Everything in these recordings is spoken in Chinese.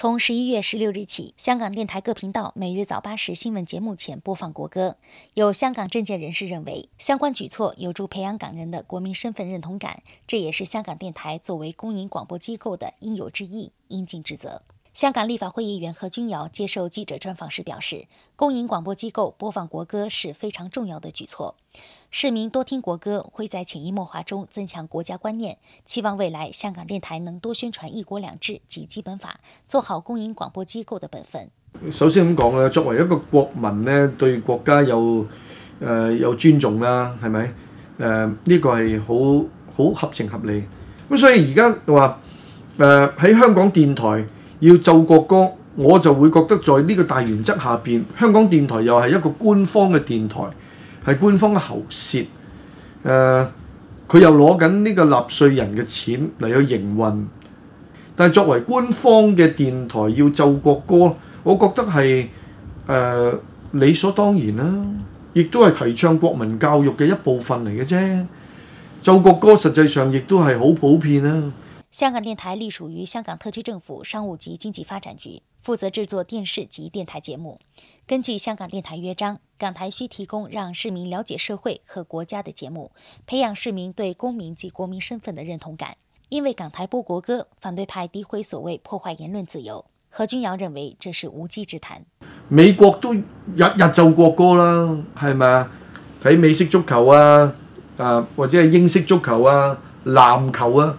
从十一月十六日起，香港电台各频道每日早八时新闻节目前播放国歌。有香港政界人士认为，相关举措有助培养港人的国民身份认同感，这也是香港电台作为公营广播机构的应有之义、应尽职责。香港立法會議員何君尧接受记者专访时表示，公营广播机构播放国歌是非常重要的举措。市民多听国歌，会在潜移默化中增强国家观念。期望未来香港电台能多宣传一国两制及基本法，做好公营广播机构的本分。首先咁讲咧，作为一个国民咧，对国家有诶有尊重啦，系咪？诶呢个系好好合情合理。咁所以而家话诶喺香港电台。要奏國歌，我就會覺得在呢個大原則下邊，香港電台又係一個官方嘅電台，係官方喉舌。誒，佢又攞緊呢個納税人嘅錢嚟去營運，但係作為官方嘅電台要奏國歌，我覺得係誒理所當然啦，亦都係提倡國民教育嘅一部分嚟嘅啫。奏國歌實際上亦都係好普遍啦。香港电台隶属于香港特区政府商务及经济发展局，负责制作电视及电台节目。根据香港电台约章，港台需提供让市民了解社会和国家的节目，培养市民对公民及国民身份的认同感。因为港台播国歌，反对派诋毁所谓破坏言论自由。何君尧认为这是无稽之谈。美国都日日奏国歌啦，系咪啊？睇美式足球啊，啊，或者系英式足球啊，篮球啊。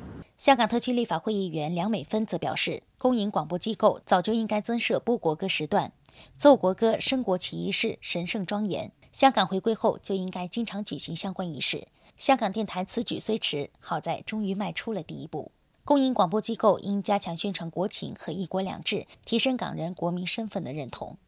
香港特区立法会议员梁美芬则表示，公营广播机构早就应该增设播国歌时段，奏国歌、升国旗仪式神圣庄严。香港回归后就应该经常举行相关仪式。香港电台此举虽迟，好在终于迈出了第一步。公营广播机构应加强宣传国情和一国两制，提升港人国民身份的认同。